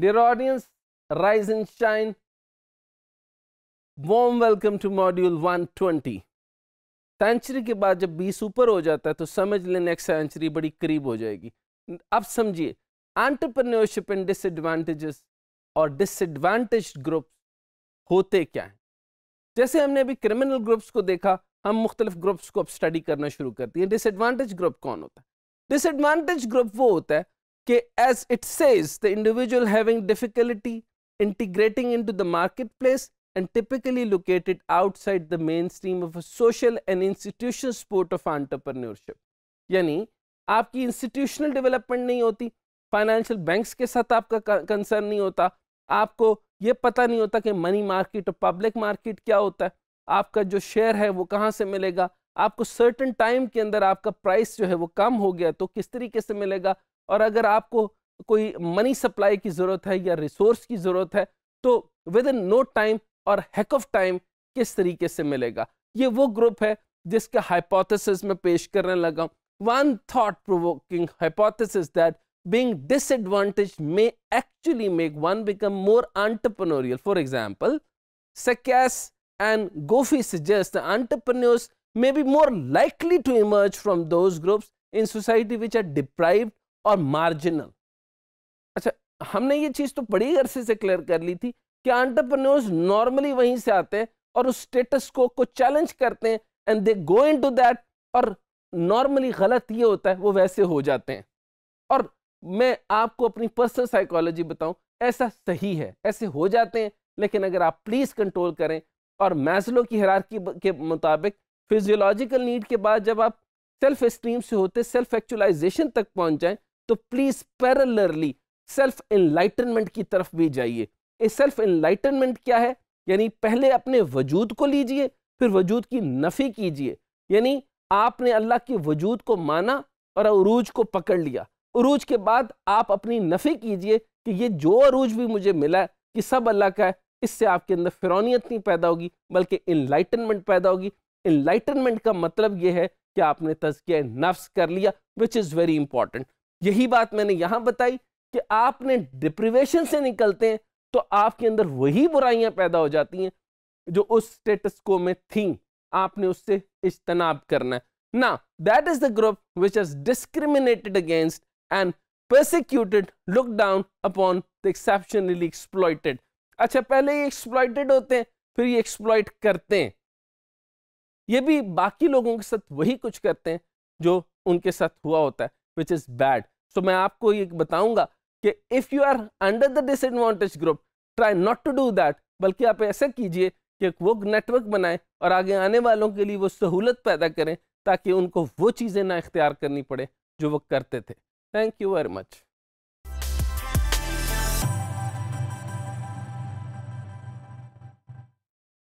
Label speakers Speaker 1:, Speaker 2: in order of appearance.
Speaker 1: Dear audience, rise and shine. Warm welcome to module 120. Century के बाद जब बीस ऊपर हो जाता है तो समझ ले नेक्स्ट सेंचुरी बड़ी करीब हो जाएगी अब समझिए एंटरप्रेन्योरशिप एंड डिसएडवांटेजेस और डिसएडवांटेज ग्रुप होते क्या हैं जैसे हमने अभी क्रिमिनल ग्रुप्स को देखा हम मुख्तलिफ ग्रुप्स को अब स्टडी करना शुरू करते हैं डिसएडवांटेज ग्रुप कौन होता है डिसएडवांटेज ग्रुप वो होता है कि as it say individual having difficulty integrating into the market place and typically located outside the mainstream of social and institution support of entrepreneurship यानी आपकी इंस्टीट्यूशनल डेवलपमेंट नहीं होती फाइनेंशियल बैंक्स के साथ आपका कंसर्न नहीं होता आपको ये पता नहीं होता कि मनी मार्केट और पब्लिक मार्केट क्या होता है आपका जो शेयर है वो कहाँ से मिलेगा आपको सर्टन टाइम के अंदर आपका प्राइस जो है वो कम हो गया तो किस तरीके से मिलेगा और अगर आपको कोई मनी सप्लाई की ज़रूरत है या रिसोर्स की ज़रूरत है तो विद इन नो टाइम और हैक ऑफ टाइम किस तरीके से मिलेगा ये वो ग्रुप है जिसका हाइपोथेसिस में पेश करने लगा one thought provoking hypothesis that being disadvantage may actually make one become more entrepreneurial for example सकैस एंड गोफी suggest entrepreneurs may be more likely to emerge from those groups in society which are deprived और marginal अच्छा हमने ये चीज़ तो बड़ी अरसे से क्लियर कर ली थी कि एंटरप्रेन्योर्स नॉर्मली वहीं से आते हैं और उस स्टेटस को को चैलेंज करते हैं and they go into that और नॉर्मली गलत ये होता है वो वैसे हो जाते हैं और मैं आपको अपनी पर्सनल साइकोलॉजी बताऊं ऐसा सही है ऐसे हो जाते हैं लेकिन अगर आप प्लीज़ कंट्रोल करें और मैजलो की हरारकी के मुताबिक फिजियोलॉजिकल नीड के बाद जब आप सेल्फ स्ट्रीम से होते सेल्फ एक्चुअलाइजेशन तक पहुंच जाएं तो प्लीज पैरलरली सेल्फ इनलाइटनमेंट की तरफ भी जाइए ये सेल्फ इनलाइटनमेंट क्या है यानी पहले अपने वजूद को लीजिए फिर वजूद की नफ़ी कीजिए यानी आपने अल्लाह के वजूद को माना और अरूज को पकड़ लिया अरूज के बाद आप अपनी नफ़ी कीजिए कि ये जो अरूज भी मुझे मिला है कि सब अल्लाह का है इससे आपके अंदर फिरौनीत नहीं पैदा होगी बल्कि इनलाइटनमेंट पैदा होगी इनलाइटनमेंट का मतलब ये है कि आपने तजकिया नफ्स कर लिया विच इज़ वेरी इंपॉर्टेंट यही बात मैंने यहां बताई कि आपने डिप्रिवेशन से निकलते हैं तो आपके अंदर वही बुराइयां पैदा हो जाती हैं जो उस स्टेटस को में थी आपने उससे इज्तनाब करना है ना that is the group which is discriminated against and persecuted, looked down upon the exceptionally exploited. अच्छा पहले ये exploited होते हैं फिर ये exploit करते हैं ये भी बाकी लोगों के साथ वही कुछ करते हैं जो उनके साथ हुआ होता है विच इज़ बैड तो मैं आपको ये बताऊंगा कि if you are under the disadvantage group try not to do that बल्कि आप ऐसा कीजिए कि वो नेटवर्क बनाएं और आगे आने वालों के लिए वो सहूलत पैदा करें ताकि उनको वो चीज़ें ना इख्तियार करनी पड़े जो वो करते थे थैंक यू वेरी मच